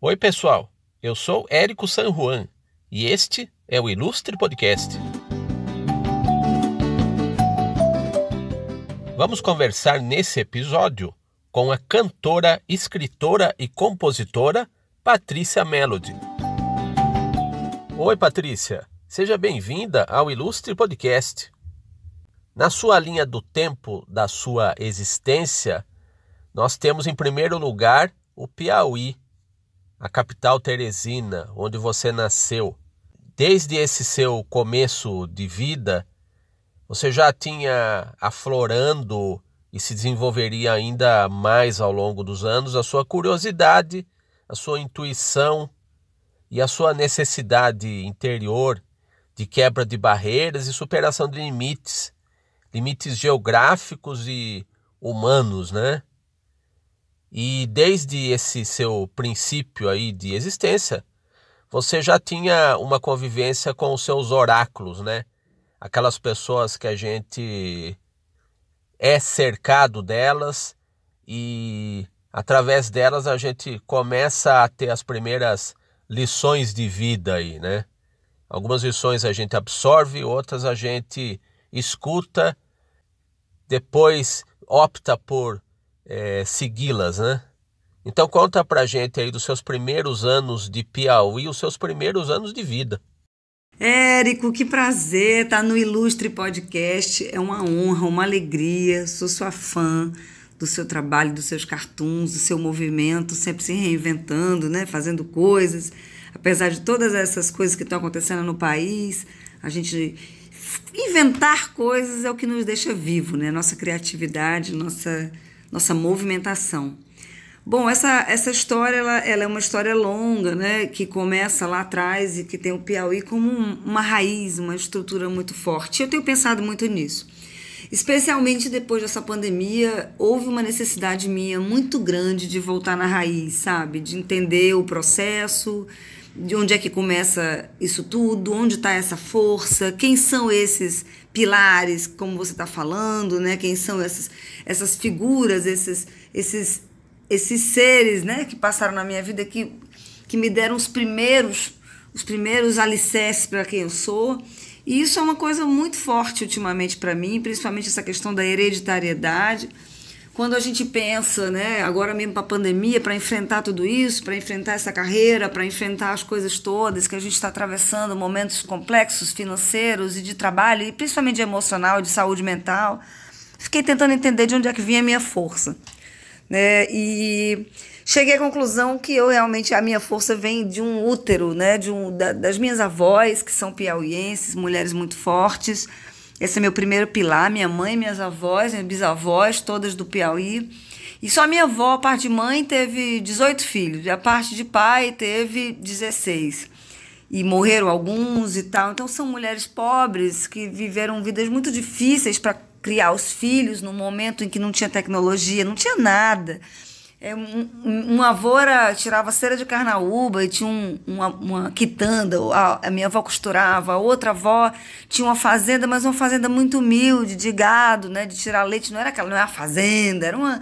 Oi, pessoal. Eu sou Érico San Juan e este é o Ilustre Podcast. Vamos conversar nesse episódio com a cantora, escritora e compositora Patrícia Melody. Oi, Patrícia. Seja bem-vinda ao Ilustre Podcast. Na sua linha do tempo da sua existência, nós temos em primeiro lugar o Piauí a capital Teresina, onde você nasceu, desde esse seu começo de vida, você já tinha aflorando e se desenvolveria ainda mais ao longo dos anos a sua curiosidade, a sua intuição e a sua necessidade interior de quebra de barreiras e superação de limites, limites geográficos e humanos, né? E desde esse seu princípio aí de existência, você já tinha uma convivência com os seus oráculos, né? Aquelas pessoas que a gente é cercado delas e através delas a gente começa a ter as primeiras lições de vida aí, né? Algumas lições a gente absorve, outras a gente escuta, depois opta por é, segui-las, né? Então conta pra gente aí dos seus primeiros anos de Piauí, os seus primeiros anos de vida. Érico, que prazer estar no Ilustre Podcast. É uma honra, uma alegria. Sou sua fã do seu trabalho, dos seus cartoons, do seu movimento, sempre se reinventando, né? Fazendo coisas. Apesar de todas essas coisas que estão acontecendo no país, a gente inventar coisas é o que nos deixa vivo, né? Nossa criatividade, nossa nossa movimentação. Bom, essa, essa história ela, ela, é uma história longa, né? Que começa lá atrás e que tem o Piauí como um, uma raiz, uma estrutura muito forte. Eu tenho pensado muito nisso. Especialmente depois dessa pandemia, houve uma necessidade minha muito grande de voltar na raiz, sabe? De entender o processo, de onde é que começa isso tudo, onde está essa força, quem são esses pilares, como você está falando, né? Quem são essas, essas figuras, esses, esses, esses seres, né? Que passaram na minha vida, que, que me deram os primeiros, os primeiros alicerces para quem eu sou. E isso é uma coisa muito forte ultimamente para mim, principalmente essa questão da hereditariedade quando a gente pensa, né, agora mesmo para a pandemia, para enfrentar tudo isso, para enfrentar essa carreira, para enfrentar as coisas todas que a gente está atravessando, momentos complexos financeiros e de trabalho, e principalmente emocional, de saúde mental, fiquei tentando entender de onde é que vinha a minha força. Né? E cheguei à conclusão que eu realmente, a minha força vem de um útero, né, de um, da, das minhas avós, que são piauienses, mulheres muito fortes, esse é meu primeiro pilar, minha mãe, minhas avós, minhas bisavós, todas do Piauí. E só minha avó, a parte de mãe, teve 18 filhos, e a parte de pai teve 16. E morreram alguns e tal. Então são mulheres pobres que viveram vidas muito difíceis para criar os filhos num momento em que não tinha tecnologia, não tinha nada. É, um, um avô era, tirava cera de carnaúba e tinha um, uma, uma, quitanda, a, a, minha avó costurava, a outra avó tinha uma fazenda, mas uma fazenda muito humilde, de gado, né, de tirar leite, não era aquela, não era uma fazenda, era uma,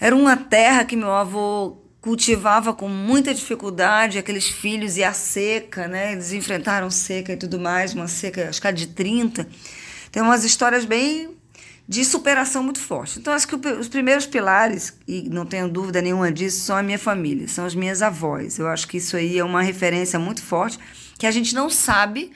era uma terra que meu avô cultivava com muita dificuldade, aqueles filhos e a seca, né, eles enfrentaram seca e tudo mais, uma seca, acho que de 30, tem umas histórias bem de superação muito forte. Então, acho que os primeiros pilares, e não tenho dúvida nenhuma disso, são a minha família, são as minhas avós. Eu acho que isso aí é uma referência muito forte que a gente não sabe,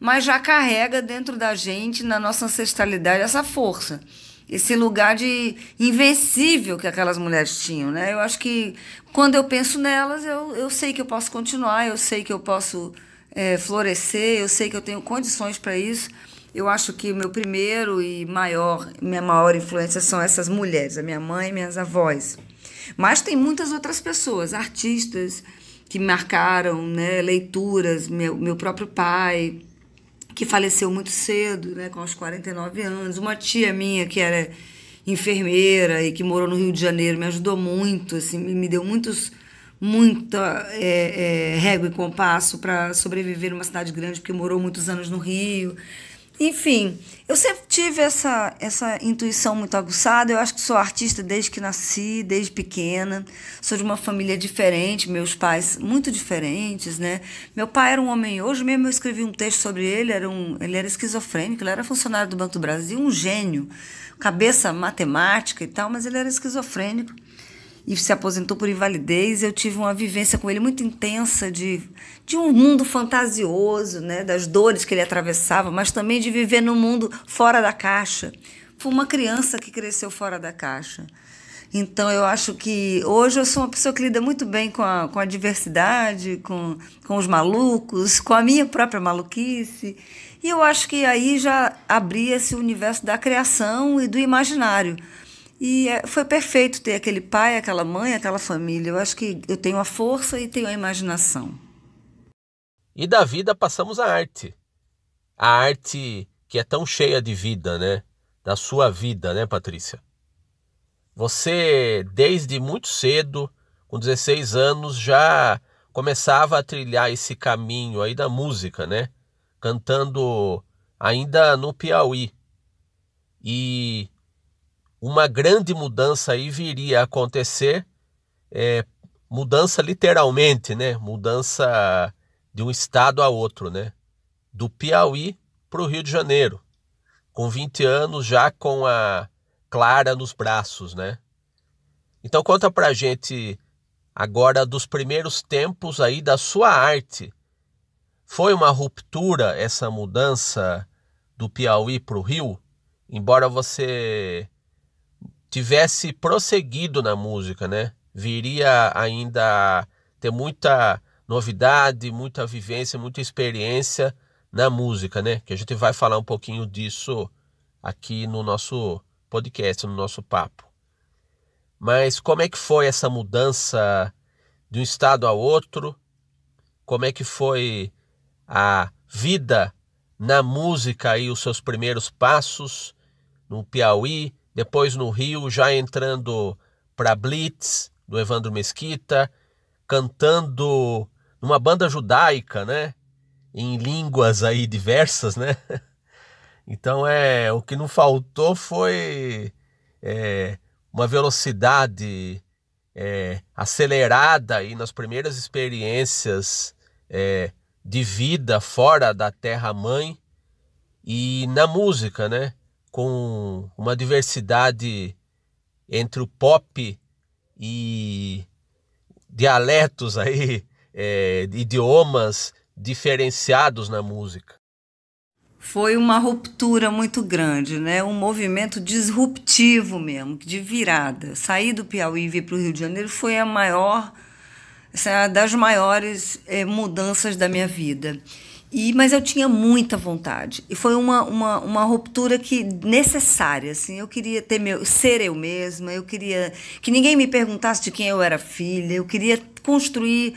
mas já carrega dentro da gente, na nossa ancestralidade, essa força. Esse lugar de invencível que aquelas mulheres tinham, né? Eu acho que quando eu penso nelas, eu, eu sei que eu posso continuar, eu sei que eu posso é, florescer, eu sei que eu tenho condições para isso eu acho que o meu primeiro e maior, minha maior influência são essas mulheres, a minha mãe e minhas avós. Mas tem muitas outras pessoas, artistas que marcaram, né, leituras, meu, meu próprio pai, que faleceu muito cedo, né, com aos 49 anos, uma tia minha que era enfermeira e que morou no Rio de Janeiro me ajudou muito, assim, me deu muitos muita é, é, régua e compasso para sobreviver numa cidade grande, porque morou muitos anos no Rio. Enfim, eu sempre tive essa, essa intuição muito aguçada. Eu acho que sou artista desde que nasci, desde pequena. Sou de uma família diferente, meus pais muito diferentes, né? Meu pai era um homem. Hoje mesmo eu escrevi um texto sobre ele. Era um, ele era esquizofrênico, ele era funcionário do Banco do Brasil, um gênio, cabeça matemática e tal, mas ele era esquizofrênico e se aposentou por invalidez, eu tive uma vivência com ele muito intensa de, de um mundo fantasioso, né, das dores que ele atravessava, mas também de viver num mundo fora da caixa. Foi uma criança que cresceu fora da caixa. Então, eu acho que hoje eu sou uma pessoa que lida muito bem com a, com a diversidade, com, com os malucos, com a minha própria maluquice. E eu acho que aí já abria esse universo da criação e do imaginário. E é, foi perfeito ter aquele pai, aquela mãe, aquela família. Eu acho que eu tenho a força e tenho a imaginação. E da vida passamos à arte. A arte que é tão cheia de vida, né? Da sua vida, né, Patrícia? Você, desde muito cedo, com 16 anos, já começava a trilhar esse caminho aí da música, né? Cantando ainda no Piauí. E uma grande mudança aí viria a acontecer, é, mudança literalmente, né? Mudança de um estado a outro, né? Do Piauí para o Rio de Janeiro, com 20 anos já com a Clara nos braços, né? Então conta para gente agora dos primeiros tempos aí da sua arte. Foi uma ruptura essa mudança do Piauí para o Rio? Embora você tivesse prosseguido na música, né? Viria ainda ter muita novidade, muita vivência, muita experiência na música, né? Que a gente vai falar um pouquinho disso aqui no nosso podcast, no nosso papo. Mas como é que foi essa mudança de um estado a outro? Como é que foi a vida na música e os seus primeiros passos no Piauí, depois no Rio, já entrando para Blitz, do Evandro Mesquita, cantando numa banda judaica, né? Em línguas aí diversas, né? Então é o que não faltou foi é, uma velocidade é, acelerada aí nas primeiras experiências é, de vida fora da terra mãe e na música, né? com uma diversidade entre o pop e dialetos aí, é, idiomas diferenciados na música. Foi uma ruptura muito grande, né? um movimento disruptivo mesmo, de virada. Sair do Piauí e vir para o Rio de Janeiro foi a maior, essa, é das maiores é, mudanças da minha vida. E, mas eu tinha muita vontade. E foi uma, uma, uma ruptura que necessária, assim. Eu queria ter meu, ser eu mesma, eu queria que ninguém me perguntasse de quem eu era filha, eu queria construir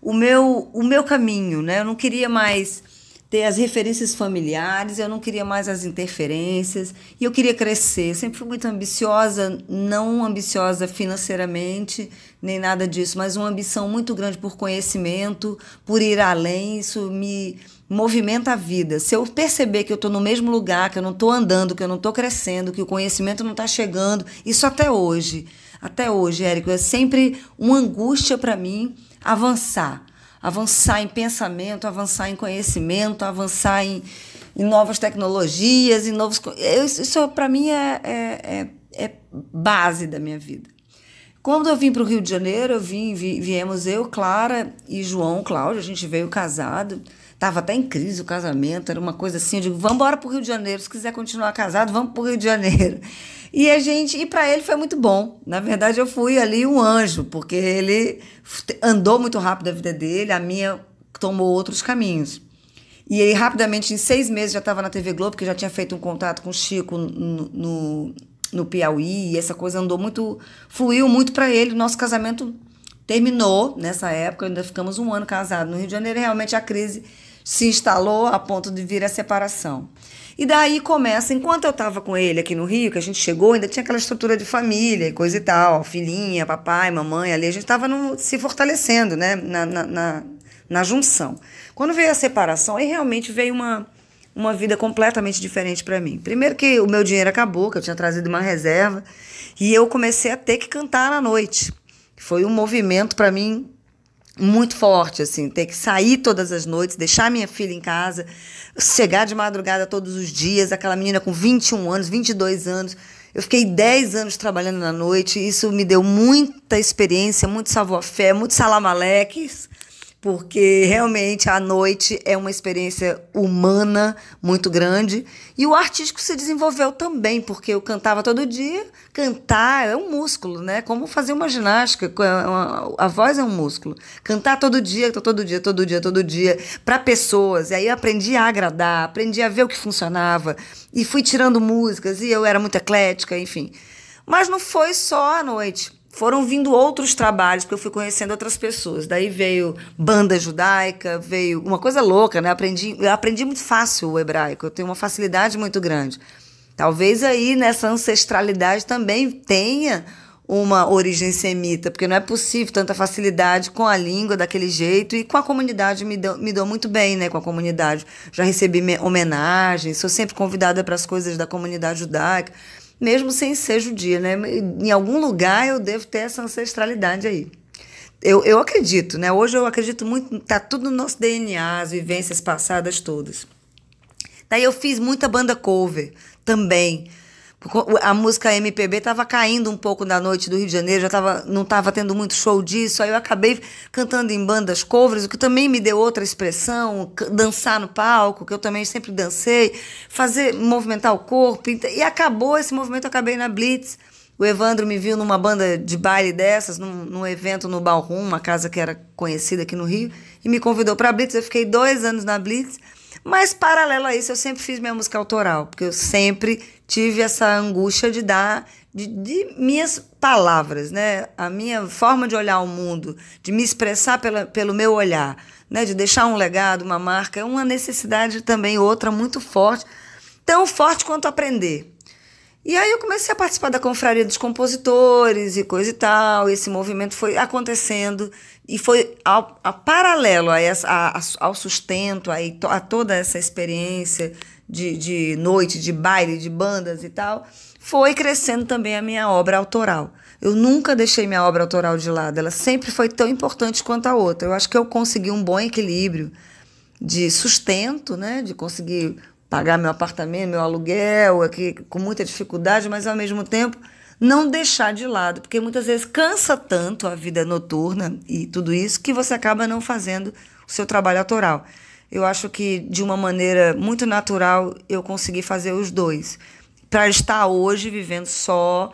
o meu, o meu caminho, né? Eu não queria mais ter as referências familiares, eu não queria mais as interferências e eu queria crescer. Eu sempre fui muito ambiciosa, não ambiciosa financeiramente, nem nada disso, mas uma ambição muito grande por conhecimento, por ir além. Isso me movimenta a vida. Se eu perceber que eu estou no mesmo lugar, que eu não estou andando, que eu não estou crescendo, que o conhecimento não está chegando, isso até hoje. Até hoje, Érico, é sempre uma angústia para mim avançar avançar em pensamento, avançar em conhecimento, avançar em, em novas tecnologias, em novos. isso, para mim, é, é, é, é, base da minha vida. Quando eu vim para o Rio de Janeiro, eu vim, vi, viemos eu, Clara e João, Cláudio, a gente veio casado. Tava até em crise o casamento, era uma coisa assim. Eu digo, vamos embora para o Rio de Janeiro. Se quiser continuar casado, vamos para o Rio de Janeiro. E a gente, e para ele foi muito bom. Na verdade, eu fui ali um anjo, porque ele andou muito rápido a vida dele, a minha tomou outros caminhos. E aí, rapidamente, em seis meses, já estava na TV Globo, porque já tinha feito um contato com o Chico no, no, no Piauí, e essa coisa andou muito, fluiu muito para ele. Nosso casamento terminou nessa época, ainda ficamos um ano casados no Rio de Janeiro, e realmente a crise se instalou a ponto de vir a separação. E daí começa, enquanto eu estava com ele aqui no Rio, que a gente chegou, ainda tinha aquela estrutura de família e coisa e tal, filhinha, papai, mamãe ali, a gente estava se fortalecendo, né, na, na, na, na junção. Quando veio a separação, aí realmente veio uma, uma vida completamente diferente para mim. Primeiro que o meu dinheiro acabou, que eu tinha trazido uma reserva, e eu comecei a ter que cantar à noite. Foi um movimento para mim muito forte, assim, ter que sair todas as noites, deixar minha filha em casa, chegar de madrugada todos os dias, aquela menina com 21 anos, 22 anos. Eu fiquei 10 anos trabalhando na noite, isso me deu muita experiência, muito savoir-faire, muito salamaleques porque realmente a noite é uma experiência humana muito grande. E o artístico se desenvolveu também, porque eu cantava todo dia. Cantar é um músculo, né? Como fazer uma ginástica, a voz é um músculo. Cantar todo dia, todo dia, todo dia, todo dia, para pessoas. E aí eu aprendi a agradar, aprendi a ver o que funcionava. E fui tirando músicas, e eu era muito eclética, enfim. Mas não foi só a noite foram vindo outros trabalhos, porque eu fui conhecendo outras pessoas. Daí veio banda judaica, veio uma coisa louca, né? Aprendi, eu aprendi muito fácil o hebraico, eu tenho uma facilidade muito grande. Talvez aí nessa ancestralidade também tenha uma origem semita, porque não é possível tanta facilidade com a língua daquele jeito e com a comunidade me dou, me dou muito bem, né, com a comunidade. Já recebi homenagens, sou sempre convidada para as coisas da comunidade judaica mesmo sem ser judia, né? Em algum lugar eu devo ter essa ancestralidade aí. Eu, eu acredito, né? Hoje eu acredito muito, tá tudo no nosso DNA, as vivências passadas todas. Daí eu fiz muita banda cover também a música MPB estava caindo um pouco da noite do Rio de Janeiro, já tava, não estava tendo muito show disso, aí eu acabei cantando em bandas covers, o que também me deu outra expressão, dançar no palco, que eu também sempre dancei, fazer movimentar o corpo, e acabou esse movimento, eu acabei na Blitz. O Evandro me viu numa banda de baile dessas, num, num evento no Ballroom, uma casa que era conhecida aqui no Rio, e me convidou para a Blitz. Eu fiquei dois anos na Blitz, mas paralelo a isso eu sempre fiz minha música autoral, porque eu sempre tive essa angústia de dar de, de, minhas palavras, né? A minha forma de olhar o mundo, de me expressar pela, pelo meu olhar, né? De deixar um legado, uma marca, é uma necessidade também outra muito forte, tão forte quanto aprender. E aí eu comecei a participar da confraria dos compositores e coisa e tal. E esse movimento foi acontecendo e foi ao, a paralelo a, essa, a, a ao sustento, aí a toda essa experiência de, de noite, de baile, de bandas e tal, foi crescendo também a minha obra autoral. Eu nunca deixei minha obra autoral de lado, ela sempre foi tão importante quanto a outra. Eu acho que eu consegui um bom equilíbrio de sustento, né, de conseguir pagar meu apartamento, meu aluguel, aqui com muita dificuldade, mas ao mesmo tempo não deixar de lado, porque muitas vezes cansa tanto a vida noturna e tudo isso que você acaba não fazendo o seu trabalho autoral eu acho que de uma maneira muito natural eu consegui fazer os dois. Para estar hoje vivendo só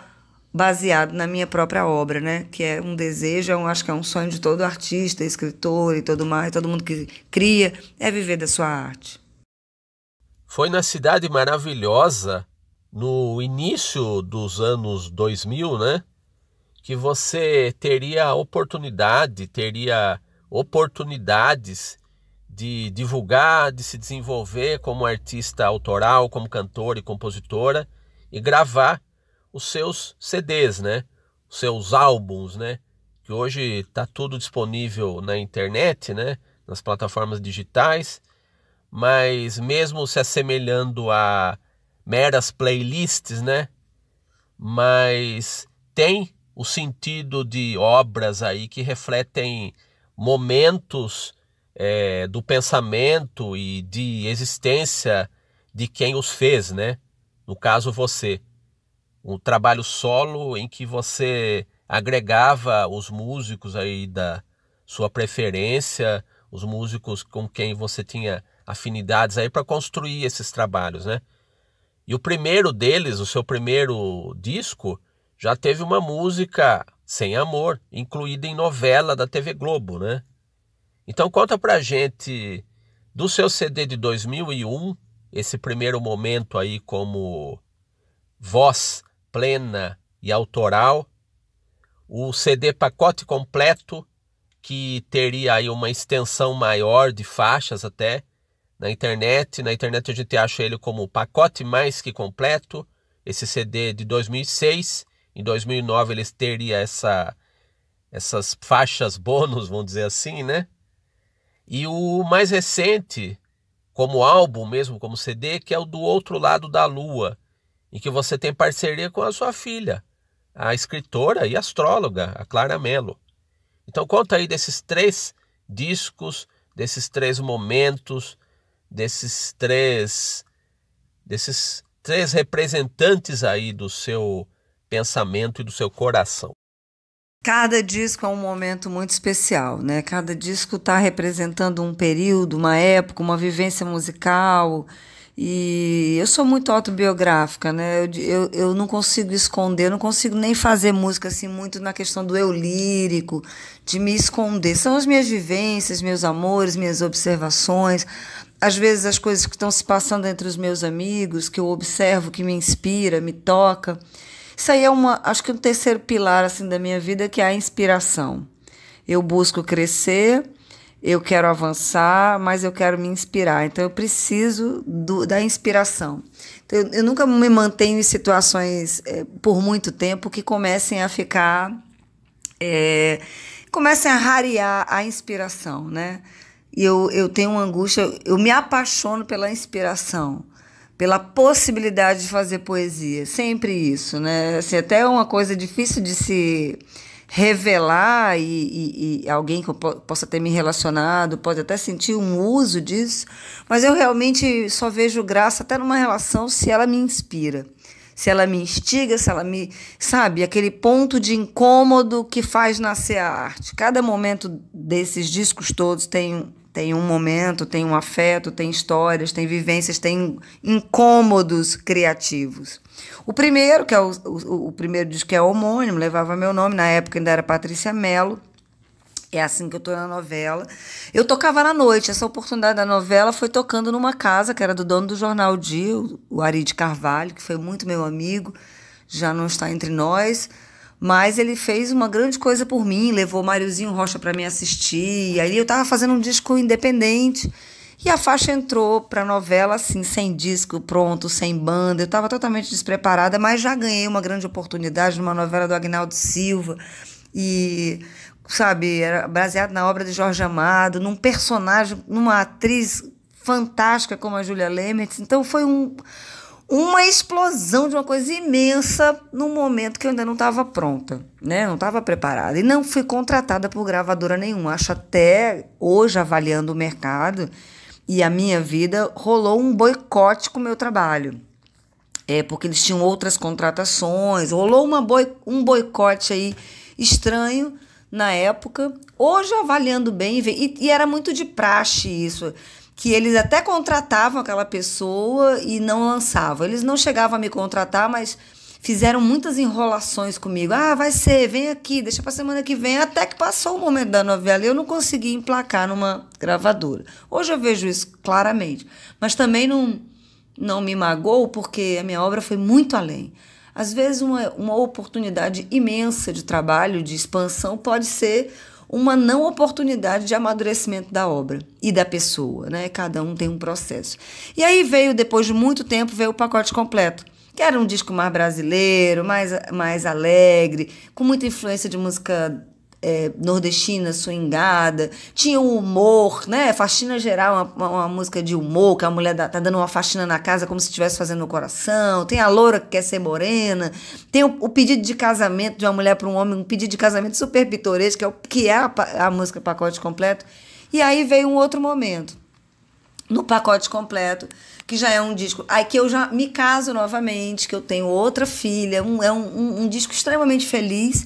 baseado na minha própria obra, né? Que é um desejo, é um, acho que é um sonho de todo artista, escritor e todo mais, todo mundo que cria, é viver da sua arte. Foi na cidade maravilhosa, no início dos anos 2000, né? Que você teria oportunidade, teria oportunidades de divulgar, de se desenvolver como artista autoral, como cantor e compositora e gravar os seus CDs, né? Os seus álbuns, né? Que hoje está tudo disponível na internet, né? Nas plataformas digitais, mas mesmo se assemelhando a meras playlists, né? Mas tem o sentido de obras aí que refletem momentos é, do pensamento e de existência de quem os fez, né? No caso, você. Um trabalho solo em que você agregava os músicos aí da sua preferência, os músicos com quem você tinha afinidades aí para construir esses trabalhos, né? E o primeiro deles, o seu primeiro disco, já teve uma música sem amor incluída em novela da TV Globo, né? Então conta pra gente do seu CD de 2001, esse primeiro momento aí como voz plena e autoral, o CD pacote completo que teria aí uma extensão maior de faixas até na internet, na internet a gente acha ele como pacote mais que completo, esse CD de 2006, em 2009 ele teria essa essas faixas bônus, vamos dizer assim, né? E o mais recente, como álbum mesmo, como CD, que é o Do Outro Lado da Lua, em que você tem parceria com a sua filha, a escritora e astróloga, a Clara Mello. Então conta aí desses três discos, desses três momentos, desses três desses três representantes aí do seu pensamento e do seu coração. Cada disco é um momento muito especial, né? Cada disco está representando um período, uma época, uma vivência musical. E eu sou muito autobiográfica, né? Eu, eu, eu não consigo esconder, não consigo nem fazer música assim muito na questão do eu lírico, de me esconder. São as minhas vivências, meus amores, minhas observações, às vezes as coisas que estão se passando entre os meus amigos, que eu observo, que me inspira, me toca. Isso aí é uma, acho que um terceiro pilar assim da minha vida que é a inspiração. Eu busco crescer, eu quero avançar, mas eu quero me inspirar. Então eu preciso do, da inspiração. Então, eu, eu, nunca me mantenho em situações é, por muito tempo que comecem a ficar, é, comecem a rarear a inspiração, né? E eu, eu tenho uma angústia, eu me apaixono pela inspiração pela possibilidade de fazer poesia. Sempre isso, né? Assim, até é uma coisa difícil de se revelar e, e, e, alguém que eu possa ter me relacionado pode até sentir um uso disso, mas eu realmente só vejo graça até numa relação se ela me inspira, se ela me instiga, se ela me. Sabe, aquele ponto de incômodo que faz nascer a arte. Cada momento desses discos todos tem tem um momento, tem um afeto, tem histórias, tem vivências, tem incômodos criativos. O primeiro, que é o, o, o primeiro disco que é homônimo, levava meu nome, na época ainda era Patrícia Mello. É assim que eu tô na novela. Eu tocava na noite. Essa oportunidade da novela foi tocando numa casa que era do dono do jornal Dia, o Ari de Carvalho, que foi muito meu amigo, já não está entre nós mas ele fez uma grande coisa por mim, levou Máriozinho Rocha para me assistir. E aí eu estava fazendo um disco independente. E a faixa entrou para a novela assim, sem disco pronto, sem banda. Eu estava totalmente despreparada, mas já ganhei uma grande oportunidade numa novela do Agnaldo Silva. E sabe, era baseado na obra de Jorge Amado, num personagem, numa atriz fantástica como a Julia Lemertz. Então foi um uma explosão de uma coisa imensa num momento que eu ainda não estava pronta, né? Não estava preparada e não fui contratada por gravadora nenhuma. Acho até hoje avaliando o mercado e a minha vida rolou um boicote com o meu trabalho. É porque eles tinham outras contratações, rolou uma boi um boicote aí estranho na época. Hoje avaliando bem e, e era muito de praxe isso que eles até contratavam aquela pessoa e não lançavam. Eles não chegavam a me contratar, mas fizeram muitas enrolações comigo. Ah, vai ser, vem aqui, deixa para semana que vem. Até que passou o momento da novela e eu não consegui emplacar numa gravadora. Hoje eu vejo isso claramente, mas também não, não me magoou porque a minha obra foi muito além. Às vezes, uma, uma oportunidade imensa de trabalho, de expansão, pode ser uma não oportunidade de amadurecimento da obra e da pessoa, né? Cada um tem um processo. E aí veio, depois de muito tempo, veio o pacote completo. Que era um disco mais brasileiro, mais, mais alegre, com muita influência de música é, nordestina swingada, tinha o humor, né? Faxina geral, uma, uma, música de humor, que a mulher tá dando uma faxina na casa como se estivesse fazendo o coração. Tem a loura que quer ser morena, tem o, o pedido de casamento de uma mulher para um homem, um pedido de casamento super pitoresco, que é, o, que é a, a música pacote completo. E aí veio um outro momento. No pacote completo, que já é um disco. Aí que eu já me caso novamente, que eu tenho outra filha. Um, é um, um, um disco extremamente feliz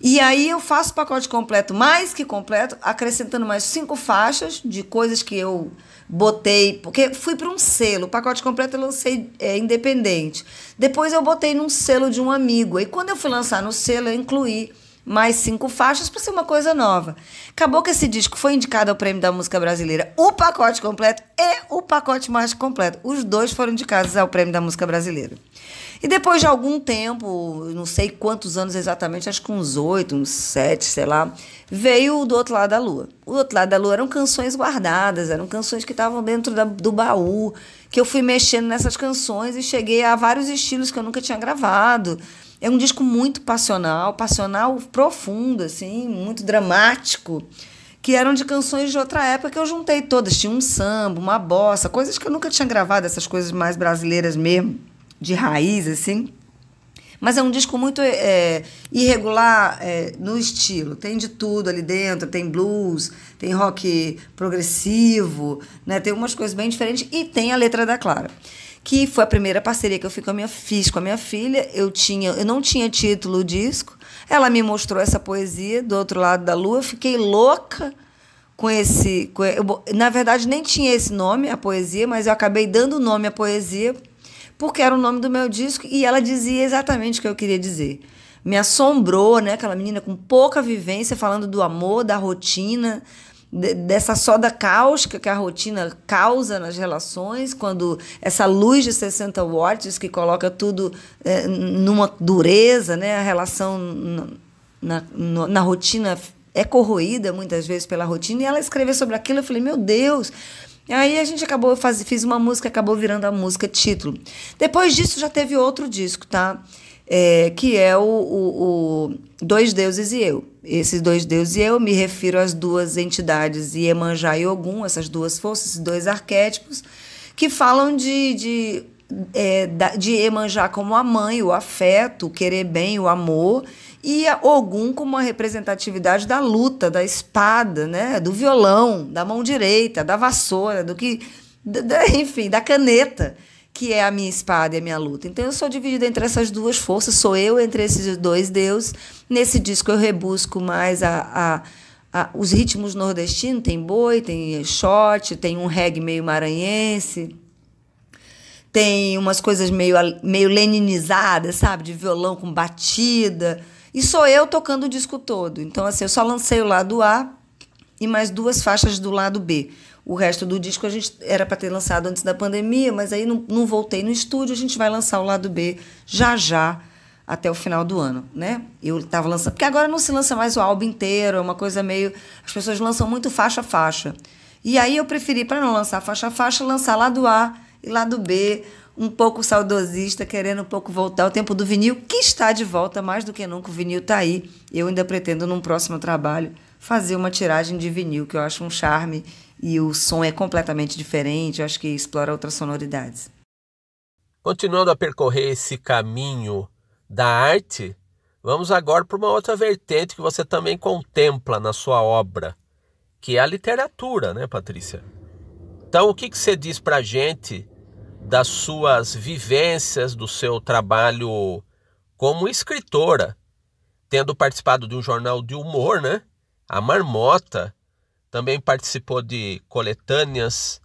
e aí eu faço o pacote completo, mais que completo, acrescentando mais cinco faixas de coisas que eu botei, porque fui para um selo, o pacote completo eu lancei é, independente. Depois eu botei num selo de um amigo. E quando eu fui lançar no selo, eu incluí mais cinco faixas para ser uma coisa nova. Acabou que esse disco foi indicado ao Prêmio da Música Brasileira, o pacote completo e o pacote mais completo. Os dois foram indicados ao Prêmio da Música Brasileira. E depois de algum tempo, não sei quantos anos exatamente, acho que uns oito, uns sete, sei lá, veio o Do Outro Lado da Lua. O Do Outro Lado da Lua eram canções guardadas, eram canções que estavam dentro da, do baú, que eu fui mexendo nessas canções e cheguei a vários estilos que eu nunca tinha gravado. É um disco muito passional, passional profundo, assim, muito dramático, que eram de canções de outra época que eu juntei todas. Tinha um samba, uma bossa, coisas que eu nunca tinha gravado, essas coisas mais brasileiras mesmo de raiz, assim. Mas é um disco muito é, irregular é, no estilo. Tem de tudo ali dentro, tem blues, tem rock progressivo, né? Tem umas coisas bem diferentes e tem a letra da Clara que foi a primeira parceria que eu fiz com a minha, fiz com a minha filha. Eu, tinha, eu não tinha título disco. Ela me mostrou essa poesia do outro lado da lua. Eu fiquei louca com esse. Com, eu, na verdade, nem tinha esse nome, a poesia, mas eu acabei dando o nome à poesia porque era o nome do meu disco e ela dizia exatamente o que eu queria dizer. Me assombrou, né? Aquela menina com pouca vivência falando do amor, da rotina, dessa soda cáustica que a rotina causa nas relações, quando essa luz de 60 watts que coloca tudo é, numa dureza, né? a relação na, na, na, rotina é corroída muitas vezes pela rotina, e ela escreveu sobre aquilo, eu falei, meu Deus, Aí a gente acabou, faz, fiz uma música, acabou virando a música título. Depois disso já teve outro disco, tá? É, que é o, o, o, Dois Deuses e Eu. Esses dois deuses e eu me refiro às duas entidades, Iemanjá e Ogum, essas duas forças, esses dois arquétipos, que falam de, de, é, de Iemanjá como a mãe, o afeto, o querer bem, o amor e Ogum como a representatividade da luta, da espada, né, do violão, da mão direita, da vassoura, do que, da, da, enfim, da caneta, que é a minha espada e a minha luta. Então eu sou dividida entre essas duas forças, sou eu entre esses dois deuses. Nesse disco eu rebusco mais a, a, a os ritmos nordestinos, tem boi, tem shot, tem um reggae meio maranhense, tem umas coisas meio, meio leninizadas, sabe? De violão com batida. E sou eu tocando o disco todo. Então, assim, eu só lancei o lado A e mais duas faixas do lado B. O resto do disco a gente era para ter lançado antes da pandemia, mas aí não, não, voltei no estúdio. A gente vai lançar o lado B já já até o final do ano, né? Eu estava lançando, porque agora não se lança mais o álbum inteiro, é uma coisa meio as pessoas lançam muito faixa a faixa. E aí eu preferi para não lançar faixa a faixa, lançar lado A e lado B, um pouco saudosista, querendo um pouco voltar ao tempo do vinil, que está de volta mais do que nunca. O vinil está aí. Eu ainda pretendo, num próximo trabalho, fazer uma tiragem de vinil, que eu acho um charme e o som é completamente diferente. Eu acho que explora outras sonoridades. Continuando a percorrer esse caminho da arte, vamos agora para uma outra vertente que você também contempla na sua obra, que é a literatura, né, Patrícia? Então, o que, que você diz para gente das suas vivências, do seu trabalho como escritora, tendo participado de um jornal de humor, né? A Marmota também participou de coletâneas,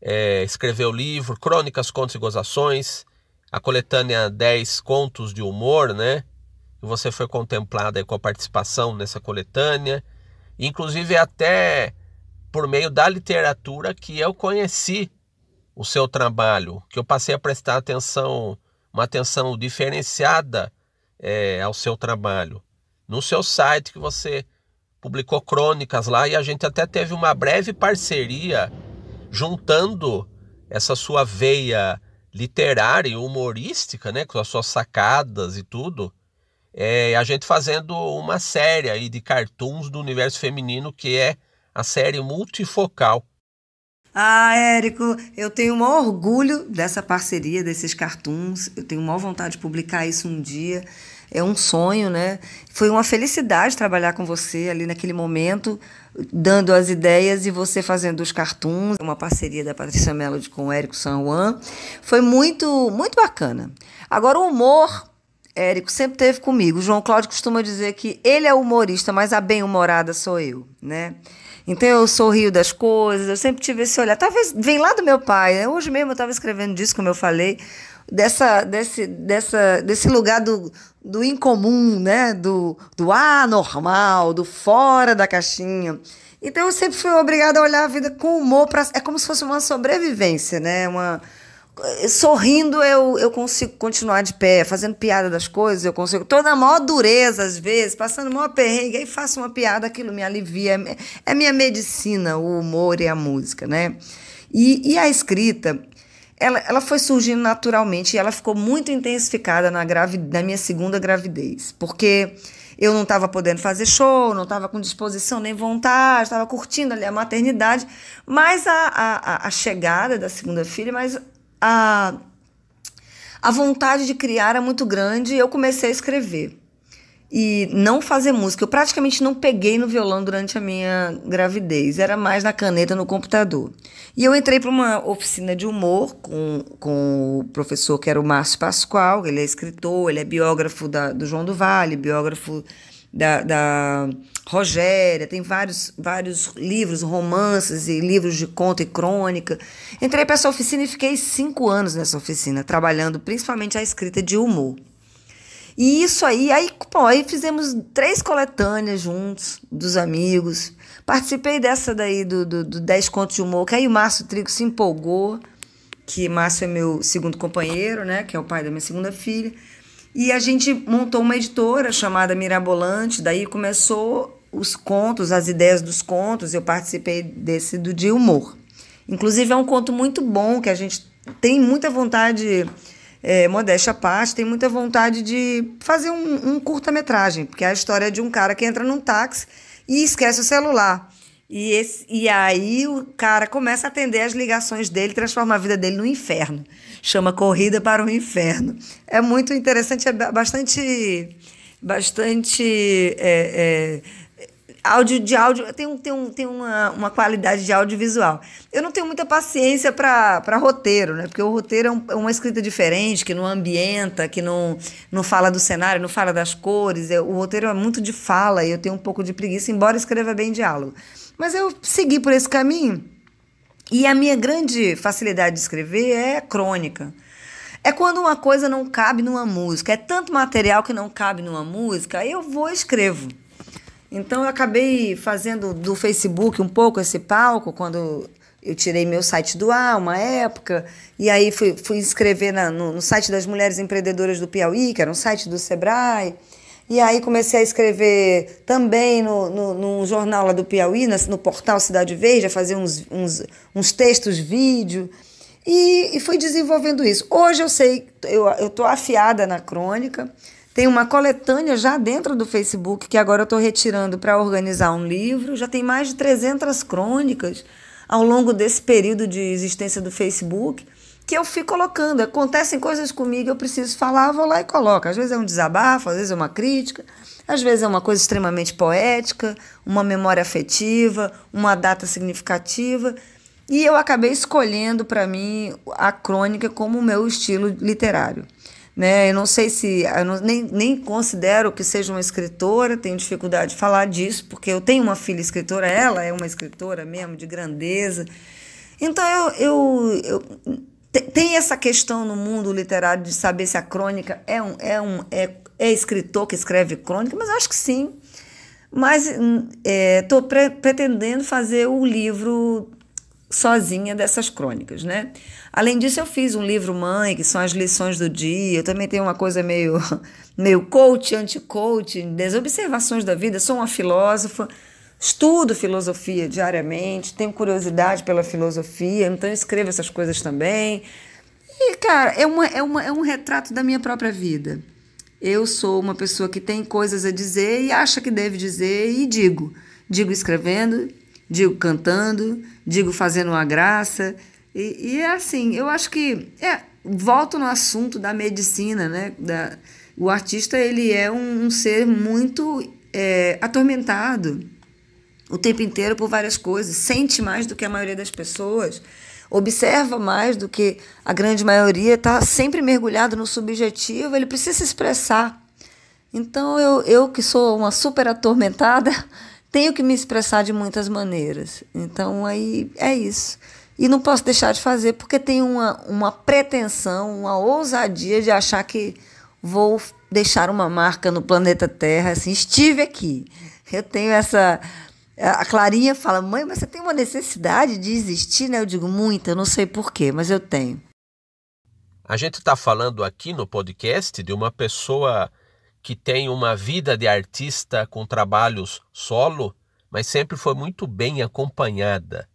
é, escreveu livro, crônicas, contos e gozações, a coletânea 10 contos de humor, né? E você foi contemplada com a participação nessa coletânea, inclusive até por meio da literatura que eu conheci o seu trabalho, que eu passei a prestar atenção, uma atenção diferenciada é, ao seu trabalho. No seu site que você publicou crônicas lá e a gente até teve uma breve parceria juntando essa sua veia literária e humorística, né, com as suas sacadas e tudo, é, a gente fazendo uma série aí de cartoons do universo feminino que é a série multifocal. Ah, Érico, eu tenho o maior orgulho dessa parceria, desses cartoons. Eu tenho maior vontade de publicar isso um dia. É um sonho, né? Foi uma felicidade trabalhar com você ali naquele momento, dando as ideias e você fazendo os cartoons. Uma parceria da Patrícia Melody com o Érico San Juan. Foi muito, muito bacana. Agora, o humor Érico sempre teve comigo. O João Cláudio costuma dizer que ele é humorista, mas a bem-humorada sou eu, né? Então eu sorrio das coisas, eu sempre tive esse olhar. Talvez vem lá do meu pai. Né? Hoje mesmo eu estava escrevendo disso, como eu falei, dessa, desse, dessa, desse lugar do, do incomum, né? do, do anormal, do fora da caixinha. Então eu sempre fui obrigada a olhar a vida com humor. Pra, é como se fosse uma sobrevivência, né? Uma, sorrindo eu, eu consigo continuar de pé, fazendo piada das coisas, eu consigo. estou na maior dureza, às vezes, passando maior perrengue, aí faço uma piada, aquilo me alivia. É, é minha medicina, o humor e a música, né? E, e a escrita, ela, ela foi surgindo naturalmente e ela ficou muito intensificada na, gravi, na minha segunda gravidez, porque eu não estava podendo fazer show, não estava com disposição nem vontade, estava curtindo ali a maternidade, mas a, a, a chegada da segunda filha, mas a, a vontade de criar era é muito grande e eu comecei a escrever. E não fazer música. Eu praticamente não peguei no violão durante a minha gravidez. Era mais na caneta, no computador. E eu entrei para uma oficina de humor com, com o professor que era o Márcio Pascoal. Ele é escritor, ele é biógrafo da, do João do Vale, biógrafo da, da Rogéria, tem vários, vários livros, romances e livros de conta e crônica. Entrei para essa oficina e fiquei cinco anos nessa oficina, trabalhando principalmente a escrita de humor. E isso aí, aí, bom, aí fizemos três coletâneas juntos, dos amigos. Participei dessa daí, do, do, do Contos de Humor, que aí o Márcio Trigo se empolgou, que Márcio é meu segundo companheiro, né, que é o pai da minha segunda filha. E a gente montou uma editora chamada Mirabolante, daí começou os contos, as ideias dos contos, eu participei desse do de humor. Inclusive é um conto muito bom que a gente tem muita vontade, é, modéstia à parte, tem muita vontade de fazer um, um curta-metragem, porque é a história é de um cara que entra num táxi e esquece o celular. E, esse, e aí o cara começa a atender as ligações dele, transforma a vida dele no inferno chama Corrida para o Inferno. É muito interessante, é bastante. bastante é, é, áudio de áudio, tem, um, tem, um, tem uma, uma qualidade de audiovisual. Eu não tenho muita paciência para roteiro, né? Porque o roteiro é, um, é, uma escrita diferente, que não ambienta, que não, não fala do cenário, não fala das cores. Eu, é, o roteiro é muito de fala e eu tenho um pouco de preguiça, embora escreva bem diálogo. Mas eu segui por esse caminho e a minha grande facilidade de escrever é crônica. É quando uma coisa não cabe numa música, é tanto material que não cabe numa música, eu vou e escrevo. Então eu acabei fazendo do Facebook um pouco esse palco quando eu tirei meu site do ar uma época, e aí fui, fui escrever na, no, no site das Mulheres Empreendedoras do Piauí, que era um site do Sebrae. E aí comecei a escrever também no, no, jornal lá do Piauí, no portal Cidade Verde, a fazer uns, uns, uns textos, vídeo. E, e fui desenvolvendo isso. Hoje eu sei, eu estou afiada na crônica. Tem uma coletânea já dentro do Facebook, que agora eu estou retirando para organizar um livro. Já tem mais de 300 crônicas ao longo desse período de existência do Facebook que eu fico colocando. Acontecem coisas comigo, eu preciso falar, eu vou lá e coloco. Às vezes é um desabafo, às vezes é uma crítica, às vezes é uma coisa extremamente poética, uma memória afetiva, uma data significativa. E eu acabei escolhendo para mim a crônica como o meu estilo literário. Né? Eu não sei se. Não, nem, nem considero que seja uma escritora, tenho dificuldade de falar disso, porque eu tenho uma filha escritora, ela é uma escritora mesmo, de grandeza. Então eu, eu, eu tem essa questão no mundo literário de saber se a crônica é um, é um é, é escritor que escreve crônica, mas eu acho que sim. Mas estou hum, é, pre pretendendo fazer o livro sozinha dessas crônicas, né? Além disso, eu fiz um livro mãe, que são as lições do dia. Eu também tenho uma coisa meio, meio coach, anti-coach, das observações da vida. sou uma filósofa. Estudo filosofia diariamente, tenho curiosidade pela filosofia, então escrevo essas coisas também. E, cara, é, uma, é, uma, é um retrato da minha própria vida. Eu sou uma pessoa que tem coisas a dizer e acha que deve dizer e digo. Digo escrevendo, digo cantando, digo fazendo uma graça. E, e é assim, eu acho que. É, volto no assunto da medicina, né? Da, o artista ele é um, um ser muito é, atormentado o tempo inteiro por várias coisas, sente mais do que a maioria das pessoas, observa mais do que a grande maioria, está sempre mergulhado no subjetivo, ele precisa se expressar. Então, eu, eu que sou uma super atormentada, tenho que me expressar de muitas maneiras. Então, aí é isso. E não posso deixar de fazer, porque tem uma, uma pretensão, uma ousadia de achar que vou deixar uma marca no planeta Terra, assim, estive aqui. Eu tenho essa é, a Clarinha fala: Mãe, mas você tem uma necessidade de existir, né? Eu digo: Muita, eu não sei porquê, mas eu tenho. A gente está falando aqui no podcast de uma pessoa que tem uma vida de artista com trabalhos solo, mas sempre foi muito bem acompanhada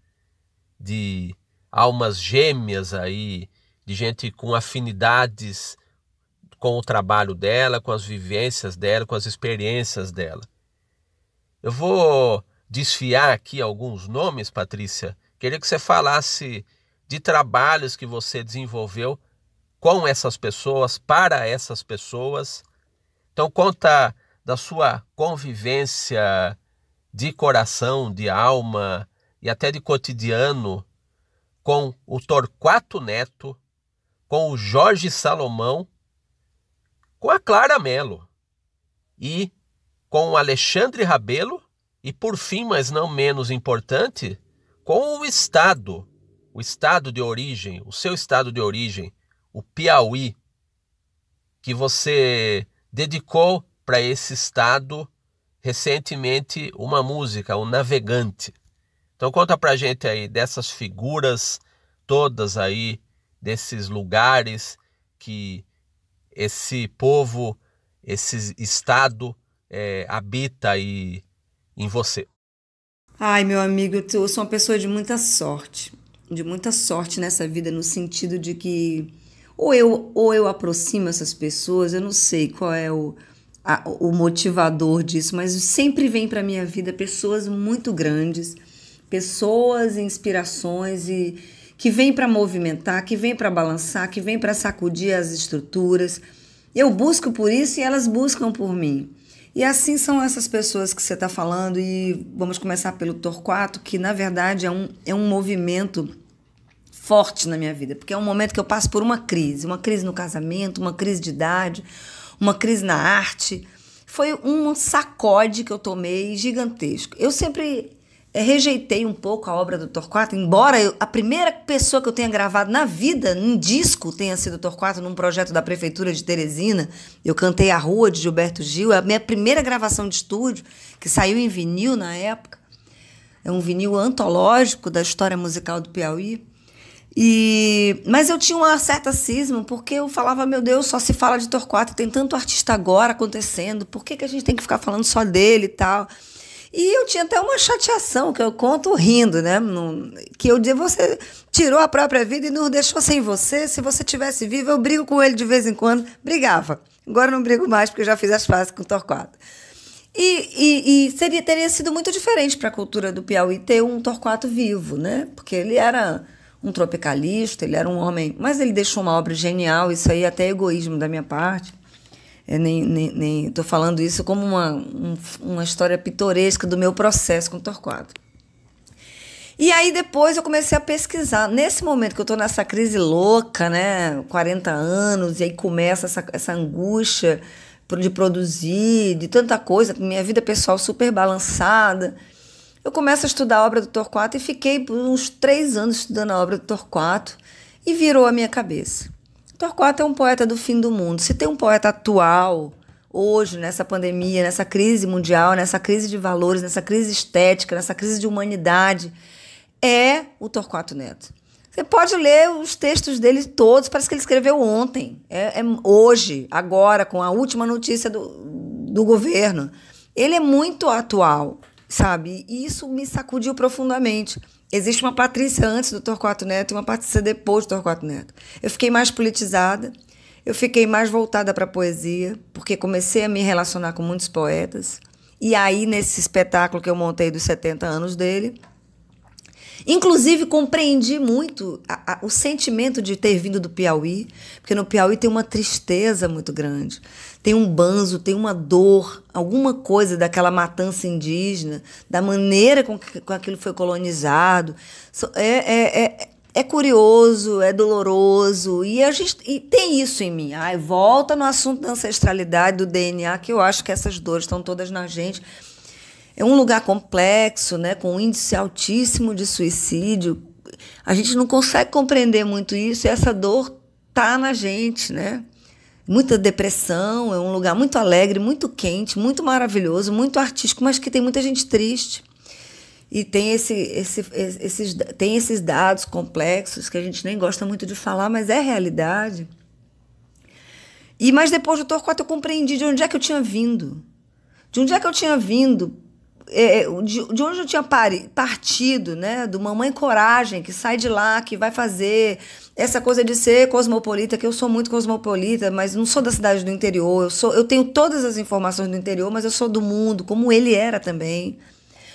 de almas gêmeas aí, de gente com afinidades com o trabalho dela, com as vivências dela, com as experiências dela. Eu vou desfiar aqui alguns nomes, Patrícia, queria que você falasse de trabalhos que você desenvolveu com essas pessoas, para essas pessoas. Então, conta da sua convivência de coração, de alma e até de cotidiano com o Torquato Neto, com o Jorge Salomão, com a Clara Mello e com o Alexandre Rabelo e por fim, mas não menos importante, com o estado, o estado de origem, o seu estado de origem, o Piauí, que você dedicou para esse estado recentemente uma música, o Navegante. Então conta para gente aí dessas figuras todas aí, desses lugares que esse povo, esse estado é, habita e em você? Ai, meu amigo, eu sou uma pessoa de muita sorte, de muita sorte nessa vida, no sentido de que ou eu, ou eu aproximo essas pessoas, eu não sei qual é o, a, o motivador disso, mas sempre vem para minha vida pessoas muito grandes, pessoas, inspirações e que vêm para movimentar, que vêm para balançar, que vêm para sacudir as estruturas. Eu busco por isso e elas buscam por mim. E assim são essas pessoas que você está falando, e vamos começar pelo Torquato, que na verdade é um, é um movimento forte na minha vida, porque é um momento que eu passo por uma crise, uma crise no casamento, uma crise de idade, uma crise na arte. Foi um sacode que eu tomei gigantesco. Eu sempre é, rejeitei um pouco a obra do Torquato, embora eu, a primeira pessoa que eu tenha gravado na vida em disco tenha sido o Torquato num projeto da prefeitura de Teresina. Eu cantei A Rua de Gilberto Gil, a minha primeira gravação de estúdio, que saiu em vinil na época. É um vinil antológico da história musical do Piauí. E, mas eu tinha uma certa cisma, porque eu falava, meu Deus, só se fala de Torquato, tem tanto artista agora acontecendo, por que, que a gente tem que ficar falando só dele e tal? E eu tinha até uma chateação, que eu conto rindo, né? Que eu dizia, você tirou a própria vida e nos deixou sem você. Se você tivesse vivo, eu brigo com ele de vez em quando. Brigava. Agora não brigo mais, porque eu já fiz as fases com o Torquato. E, e, e, seria, teria sido muito diferente para a cultura do Piauí ter um Torquato vivo, né? Porque ele era um tropicalista, ele era um homem. Mas ele deixou uma obra genial, isso aí é até egoísmo da minha parte. É, nem, nem, nem tô falando isso como uma, um, uma história pitoresca do meu processo com Torquato. E aí depois eu comecei a pesquisar. Nesse momento que eu estou nessa crise louca, né, 40 anos, e aí começa essa, essa angústia de produzir, de tanta coisa, minha vida pessoal super balançada. Eu começo a estudar a obra do Torquato e fiquei por uns três anos estudando a obra do Torquato e virou a minha cabeça. Torquato é um poeta do fim do mundo. Se tem um poeta atual, hoje, nessa pandemia, nessa crise mundial, nessa crise de valores, nessa crise estética, nessa crise de humanidade, é o Torquato Neto. Você pode ler os textos dele todos, parece que ele escreveu ontem, é, é hoje, agora, com a última notícia do, do governo. Ele é muito atual, sabe? E isso me sacudiu profundamente. Existe uma Patrícia antes do Torquato Neto e uma Patrícia depois do Torquato Neto. Eu fiquei mais politizada, eu fiquei mais voltada para a poesia, porque comecei a me relacionar com muitos poetas. E aí, nesse espetáculo que eu montei dos 70 anos dele, Inclusive, compreendi muito a, a, o sentimento de ter vindo do Piauí, porque no Piauí tem uma tristeza muito grande, tem um banzo, tem uma dor, alguma coisa daquela matança indígena, da maneira com que com aquilo foi colonizado. É, é, é, é curioso, é doloroso, e a gente e tem isso em mim. Ai, volta no assunto da ancestralidade, do DNA, que eu acho que essas dores estão todas na gente é um lugar complexo, né, com um índice altíssimo de suicídio. A gente não consegue compreender muito isso e essa dor tá na gente, né? Muita depressão, é um lugar muito alegre, muito quente, muito maravilhoso, muito artístico, mas que tem muita gente triste. E tem, esse, esse, esses, tem esses dados complexos que a gente nem gosta muito de falar, mas é realidade. E mas depois do Torquato eu compreendi de onde é que eu tinha vindo. De onde é que eu tinha vindo é, é de, de, onde eu tinha pari, partido, né? Do Mamãe Coragem, que sai de lá, que vai fazer essa coisa de ser cosmopolita, que eu sou muito cosmopolita, mas não sou da cidade do interior. Eu, sou, eu tenho todas as informações do interior, mas eu sou do mundo, como ele era também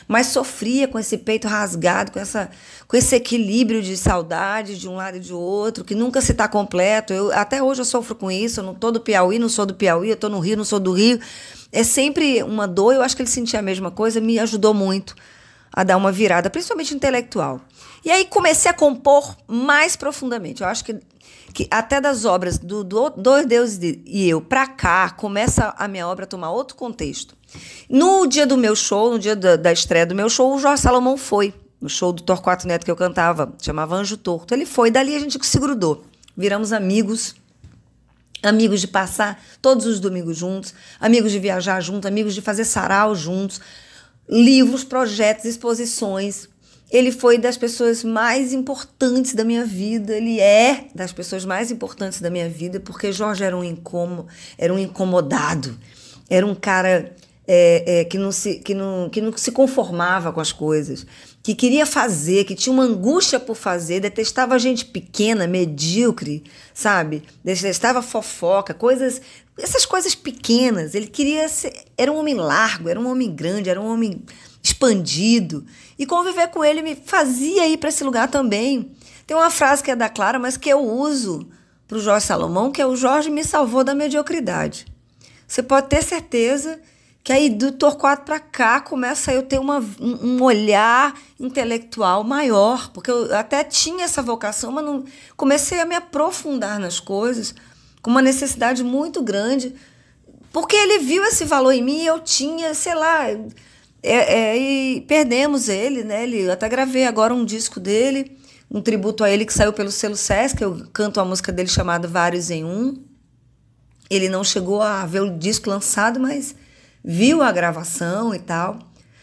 mas sofria com esse peito rasgado, com, essa, com esse equilíbrio de saudade de um lado e de outro, que nunca se está completo. Eu, até hoje eu sofro com isso, eu não estou do Piauí, não sou do Piauí, eu estou no Rio, não sou do Rio. É sempre uma dor, eu acho que ele sentia a mesma coisa, me ajudou muito a dar uma virada, principalmente intelectual. E aí comecei a compor mais profundamente. Eu acho que, que até das obras do, do Dois Deuses de, e Eu para cá, começa a minha obra a tomar outro contexto. No dia do meu show, no dia da, da estreia do meu show, o Jorge Salomão foi no show do Torquato Neto que eu cantava, chamava Anjo Torto. Ele foi, dali a gente se grudou. Viramos amigos, amigos de passar todos os domingos juntos, amigos de viajar juntos, amigos de fazer sarau juntos livros, projetos, exposições. Ele foi das pessoas mais importantes da minha vida, ele é das pessoas mais importantes da minha vida, porque Jorge era um incomo, era um incomodado, era um cara é, é, que, não se, que, não, que não se conformava com as coisas, que queria fazer, que tinha uma angústia por fazer, detestava gente pequena, medíocre, sabe? Detestava fofoca, coisas essas coisas pequenas. Ele queria ser. Era um homem largo, era um homem grande, era um homem expandido. E conviver com ele me fazia ir para esse lugar também. Tem uma frase que é da Clara, mas que eu uso para o Jorge Salomão, que é o Jorge me salvou da mediocridade. Você pode ter certeza que aí do Torquato para cá começa eu ter uma, um olhar intelectual maior, porque eu até tinha essa vocação, mas não comecei a me aprofundar nas coisas com uma necessidade muito grande, porque ele viu esse valor em mim e eu tinha, sei lá, é, é, e perdemos ele, né? Ele, eu até gravei agora um disco dele, um tributo a ele que saiu pelo selo Sesc, eu canto a música dele chamada Vários em Um. Ele não chegou a ver o disco lançado, mas viu a gravação e tal.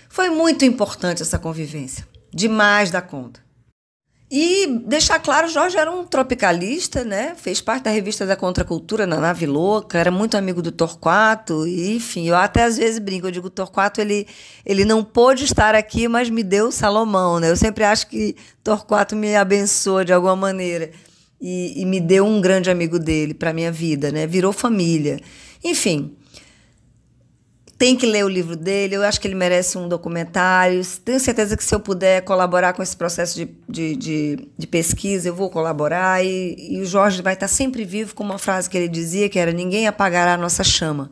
Foi muito importante essa convivência, demais da conta. E deixar claro, Jorge era um tropicalista, né? Fez parte da revista da Contracultura na Nave Louca, era muito amigo do Torquato, e, enfim, eu até às vezes brinco, eu digo, Torquato ele, ele não pôde estar aqui, mas me deu Salomão, né? Eu sempre acho que Torquato me abençoa de alguma maneira e, e me deu um grande amigo dele para minha vida, né? Virou família. Enfim, tem que ler o livro dele, eu acho que ele merece um documentário. Tenho certeza que se eu puder colaborar com esse processo de, de, de, de pesquisa, eu vou colaborar. E, e, o Jorge vai estar sempre vivo com uma frase que ele dizia, que era ninguém apagará a nossa chama.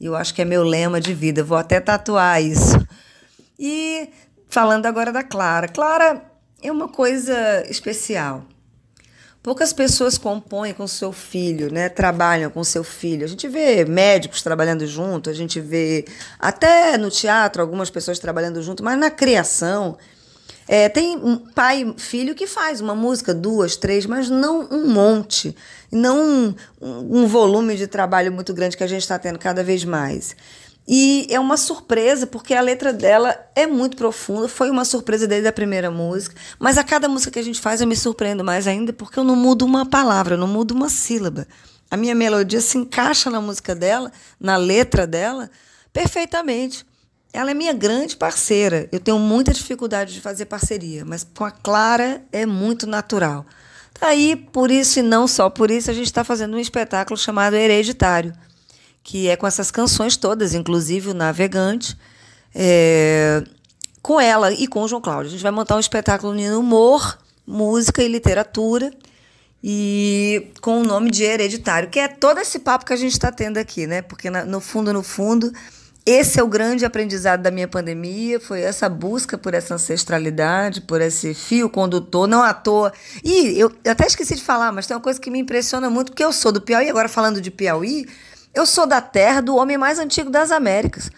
E eu acho que é meu lema de vida, vou até tatuar isso. E falando agora da Clara. Clara é uma coisa especial. Poucas pessoas compõem com seu filho, né? Trabalham com seu filho. A gente vê médicos trabalhando junto, a gente vê até no teatro algumas pessoas trabalhando junto, mas na criação é, tem um pai filho que faz uma música, duas, três, mas não um monte, não um, um volume de trabalho muito grande que a gente está tendo cada vez mais. E é uma surpresa, porque a letra dela é muito profunda, foi uma surpresa desde a primeira música, mas a cada música que a gente faz eu me surpreendo mais ainda, porque eu não mudo uma palavra, eu não mudo uma sílaba. A minha melodia se encaixa na música dela, na letra dela, perfeitamente. Ela é minha grande parceira. Eu tenho muita dificuldade de fazer parceria, mas com a Clara é muito natural. Tá aí, por isso e não só por isso, a gente está fazendo um espetáculo chamado Hereditário que é com essas canções todas, inclusive o Navegante, é, com ela e com o João Cláudio. A gente vai montar um espetáculo nino humor, música e literatura, e com o nome de Hereditário, que é todo esse papo que a gente está tendo aqui, né? Porque na, no fundo, no fundo, esse é o grande aprendizado da minha pandemia, foi essa busca por essa ancestralidade, por esse fio condutor, não à toa. E eu, eu até esqueci de falar, mas tem uma coisa que me impressiona muito, porque eu sou do Piauí, agora falando de Piauí, eu sou da terra do homem mais antigo das Américas,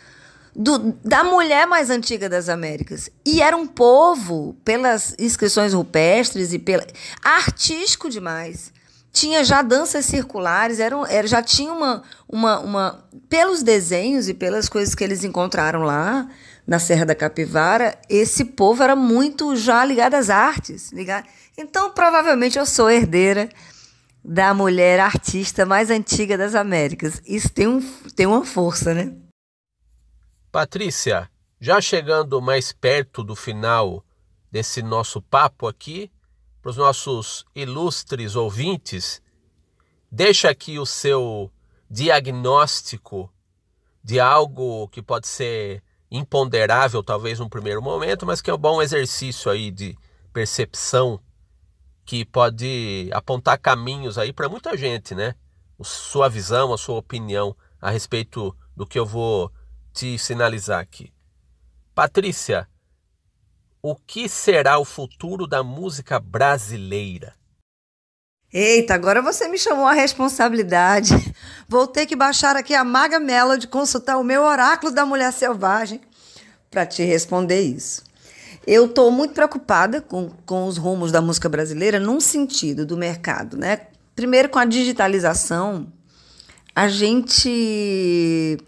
do, da mulher mais antiga das Américas. E era um povo, pelas inscrições rupestres e pela. artístico demais. Tinha já danças circulares, era, era, já tinha uma, uma, uma. Pelos desenhos e pelas coisas que eles encontraram lá, na Serra da Capivara, esse povo era muito já ligado às artes. Ligado. Então, provavelmente, eu sou herdeira da mulher artista mais antiga das Américas. Isso tem, um, tem uma força, né? Patrícia, já chegando mais perto do final desse nosso papo aqui, para os nossos ilustres ouvintes, deixa aqui o seu diagnóstico de algo que pode ser imponderável, talvez no primeiro momento, mas que é um bom exercício aí de percepção que pode apontar caminhos aí para muita gente, né? Sua visão, a sua opinião a respeito do que eu vou te sinalizar aqui. Patrícia, o que será o futuro da música brasileira? Eita, agora você me chamou a responsabilidade. Vou ter que baixar aqui a Maga Melody, consultar o meu oráculo da mulher selvagem para te responder isso. Eu estou muito preocupada com, com os rumos da música brasileira num sentido do mercado, né? Primeiro, com a digitalização, a gente.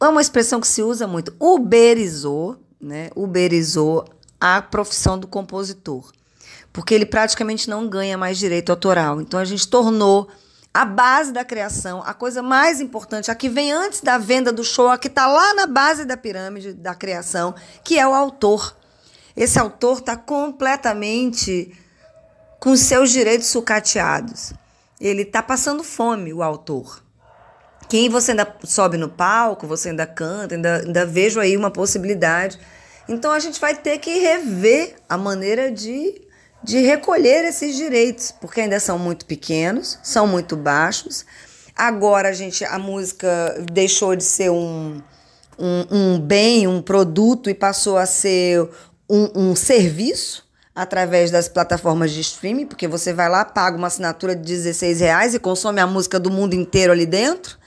É uma expressão que se usa muito, uberizou, né? Uberizou a profissão do compositor, porque ele praticamente não ganha mais direito autoral. Então, a gente tornou a base da criação, a coisa mais importante, a que vem antes da venda do show, a que está lá na base da pirâmide da criação, que é o autor. Esse autor está completamente com seus direitos sucateados. Ele está passando fome, o autor. Quem você ainda sobe no palco, você ainda canta, ainda, ainda vejo aí uma possibilidade. Então a gente vai ter que rever a maneira de, de recolher esses direitos, porque ainda são muito pequenos, são muito baixos. Agora a gente a música deixou de ser um, um, um bem, um produto e passou a ser um, um serviço através das plataformas de streaming, porque você vai lá, paga uma assinatura de 16 reais e consome a música do mundo inteiro ali dentro.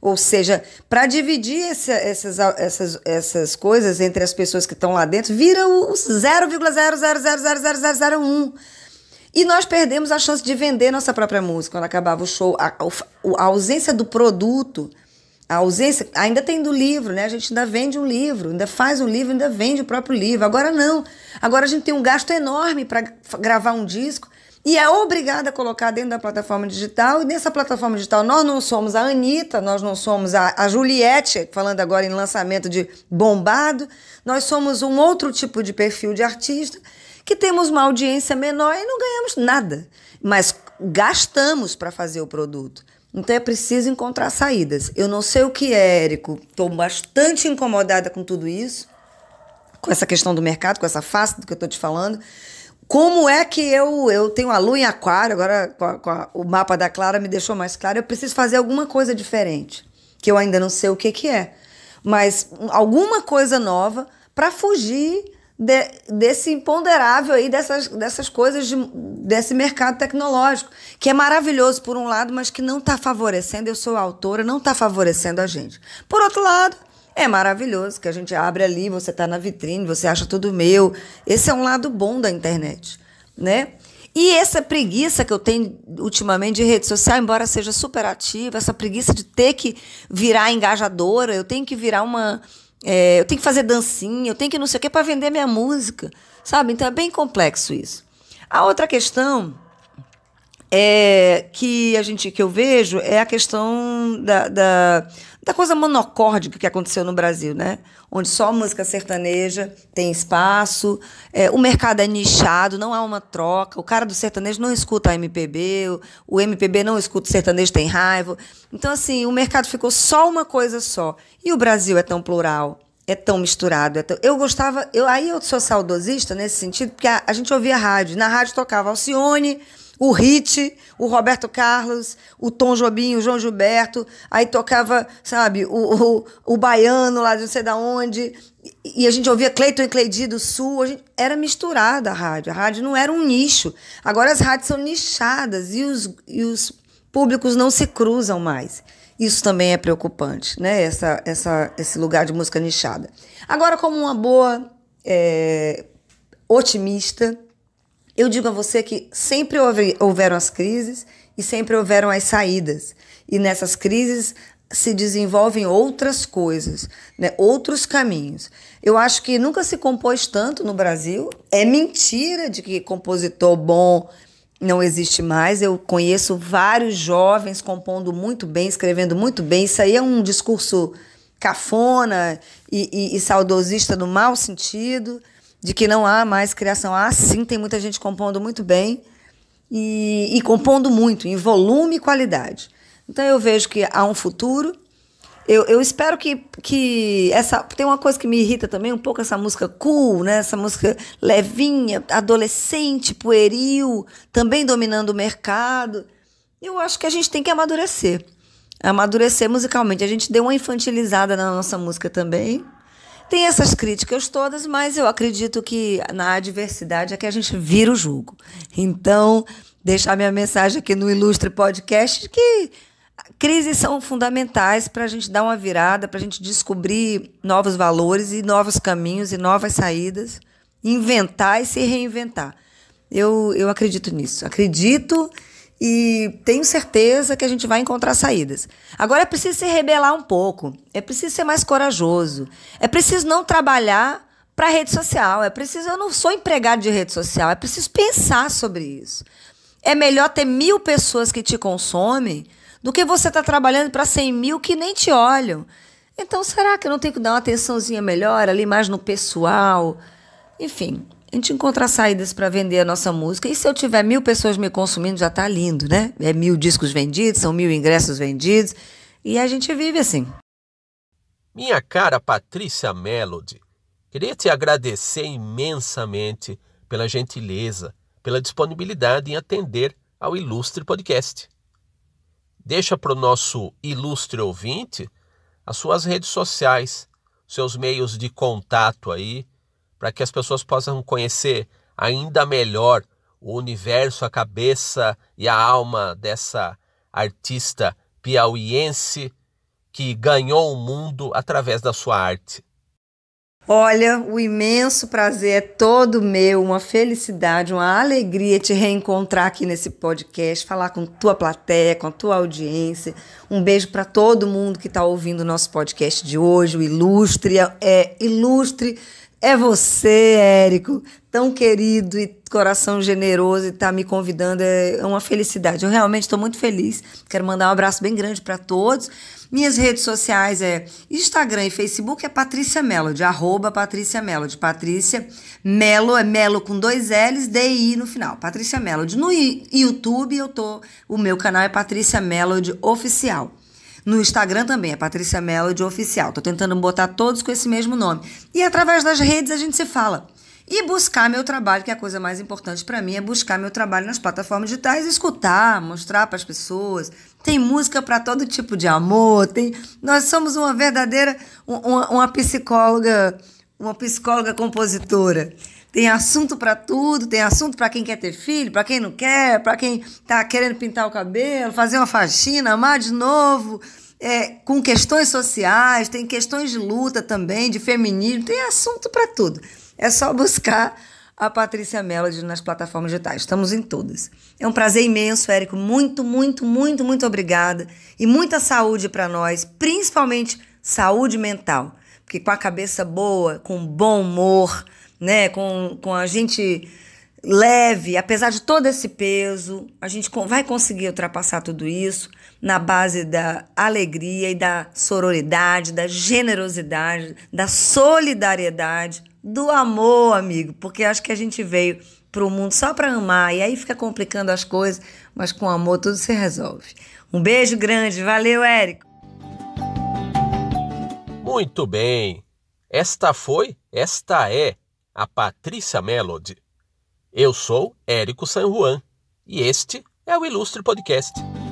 Ou seja, para dividir essa, essas, essas, essas coisas entre as pessoas que estão lá dentro, vira o 0,0000001. E nós perdemos a chance de vender nossa própria música quando acabava o show. A, a ausência do produto a ausência, ainda tem do livro, né? A gente ainda vende um livro, ainda faz um livro, ainda vende o próprio livro. Agora não. Agora a gente tem um gasto enorme para gravar um disco e é obrigada a colocar dentro da plataforma digital. E nessa plataforma digital nós não somos a Anitta, nós não somos a, a Juliette, falando agora em lançamento de bombado, nós somos um outro tipo de perfil de artista que temos uma audiência menor e não ganhamos nada, mas gastamos para fazer o produto. Então é preciso encontrar saídas. Eu não sei o que é, Érico. Estou bastante incomodada com tudo isso, com essa questão do mercado, com essa face do que eu estou te falando. Como é que eu eu tenho a lua em aquário, agora com a, com a, o mapa da Clara me deixou mais claro, eu preciso fazer alguma coisa diferente, que eu ainda não sei o que, que é. Mas hum, alguma coisa nova para fugir de, desse imponderável aí, dessas, dessas coisas, de, desse mercado tecnológico, que é maravilhoso por um lado, mas que não está favorecendo, eu sou autora, não está favorecendo a gente. Por outro lado, é maravilhoso que a gente abre ali, você está na vitrine, você acha tudo meu. Esse é um lado bom da internet, né? E essa preguiça que eu tenho ultimamente de rede social, embora seja super ativa, essa preguiça de ter que virar engajadora, eu tenho que virar uma é, eu tenho que fazer dancinha, eu tenho que não sei o quê para vender minha música, sabe? Então é bem complexo isso. A outra questão é que a gente que eu vejo é a questão da, da muita coisa monocórdica que aconteceu no Brasil, né? Onde só música sertaneja tem espaço, é, o mercado é nichado, não há uma troca. O cara do sertanejo não escuta a MPB, o, o MPB não escuta o sertanejo, tem raiva. Então, assim, o mercado ficou só uma coisa só. E o Brasil é tão plural, é tão misturado. É tão... Eu gostava, eu, aí eu sou saudosista nesse sentido, porque a, a gente ouvia rádio. Na rádio tocava Alcione o Hit, o Roberto Carlos, o Tom Jobim, o João Gilberto, aí tocava, sabe, o, o, o baiano lá de não sei da onde, e a gente ouvia Cleiton e Cleidi do Sul, a gente, era misturada a rádio, a rádio não era um nicho. Agora as rádios são nichadas e os, e os públicos não se cruzam mais. Isso também é preocupante, né? Essa, essa, esse lugar de música nichada. Agora, como uma boa é, otimista, eu digo a você que sempre houve, houveram as crises e sempre houveram as saídas. E nessas crises se desenvolvem outras coisas, né? outros caminhos. Eu acho que nunca se compôs tanto no Brasil. É mentira de que compositor bom não existe mais. Eu conheço vários jovens compondo muito bem, escrevendo muito bem. Isso aí é um discurso cafona e, e, e saudosista no mau sentido de que não há mais criação. Ah, sim, tem muita gente compondo muito bem e, e compondo muito, em volume e qualidade. Então eu vejo que há um futuro. Eu, eu espero que, que essa. Tem uma coisa que me irrita também um pouco, essa música cool, né? Essa música levinha, adolescente, pueril, também dominando o mercado. Eu acho que a gente tem que amadurecer. Amadurecer musicalmente. A gente deu uma infantilizada na nossa música também. Tem essas críticas todas, mas eu acredito que na adversidade é que a gente vira o jogo. Então, deixar minha mensagem aqui no Ilustre Podcast que crises são fundamentais para a gente dar uma virada, para a gente descobrir novos valores e novos caminhos e novas saídas, inventar e se reinventar. Eu, eu acredito nisso. Acredito e tenho certeza que a gente vai encontrar saídas. Agora é preciso se rebelar um pouco, é preciso ser mais corajoso, é preciso não trabalhar para a rede social, é preciso. Eu não sou empregado de rede social, é preciso pensar sobre isso. É melhor ter mil pessoas que te consomem do que você estar tá trabalhando para 100 mil que nem te olham. Então, será que eu não tenho que dar uma atençãozinha melhor ali, mais no pessoal? Enfim, a gente encontrar saídas para vender a nossa música. E se eu tiver mil pessoas me consumindo, já está lindo, né? É mil discos vendidos, são mil ingressos vendidos. E a gente vive assim. Minha cara Patrícia Melody, queria te agradecer imensamente pela gentileza, pela disponibilidade em atender ao Ilustre Podcast. Deixa para o nosso ilustre ouvinte as suas redes sociais, seus meios de contato aí, para que as pessoas possam conhecer ainda melhor o universo, a cabeça e a alma dessa artista piauiense que ganhou o mundo através da sua arte. Olha, o imenso prazer é todo meu, uma felicidade, uma alegria te reencontrar aqui nesse podcast, falar com tua plateia, com a tua audiência. Um beijo para todo mundo que está ouvindo o nosso podcast de hoje, o Ilustre, é, ilustre é você, Érico, tão querido e coração generoso e tá me convidando. É, é uma felicidade. Eu realmente estou muito feliz. Quero mandar um abraço bem grande para todos. Minhas redes sociais é Instagram e Facebook é Patrícia Melody, arroba Patrícia Melody. Patrícia Melo é Melo com dois L's, D I no final. Patrícia Melody. No YouTube eu tô, o meu canal é Patrícia Melody Oficial. No Instagram também, é Patrícia de Oficial. Tô tentando botar todos com esse mesmo nome. E através das redes a gente se fala. E buscar meu trabalho, que é a coisa mais importante para mim é buscar meu trabalho nas plataformas digitais, escutar, mostrar para as pessoas. Tem música para todo tipo de amor, tem. Nós somos uma verdadeira uma, uma psicóloga, uma psicóloga compositora. Tem assunto para tudo, tem assunto para quem quer ter filho, para quem não quer, para quem está querendo pintar o cabelo, fazer uma faxina, amar de novo, é, com questões sociais, tem questões de luta também, de feminismo, tem assunto para tudo. É só buscar a Patrícia Melody nas plataformas digitais. Estamos em todas. É um prazer imenso, Érico. Muito, muito, muito, muito obrigada. E muita saúde para nós, principalmente saúde mental. Porque com a cabeça boa, com bom humor, né? Com, com a gente leve, apesar de todo esse peso, a gente vai conseguir ultrapassar tudo isso na base da alegria e da sororidade, da generosidade, da solidariedade, do amor, amigo, porque acho que a gente veio para o mundo só para amar e aí fica complicando as coisas, mas com amor tudo se resolve. Um beijo grande, valeu, Érico. Muito bem. Esta foi, esta é a Patrícia Melody. Eu sou Érico San Juan e este é o Ilustre Podcast.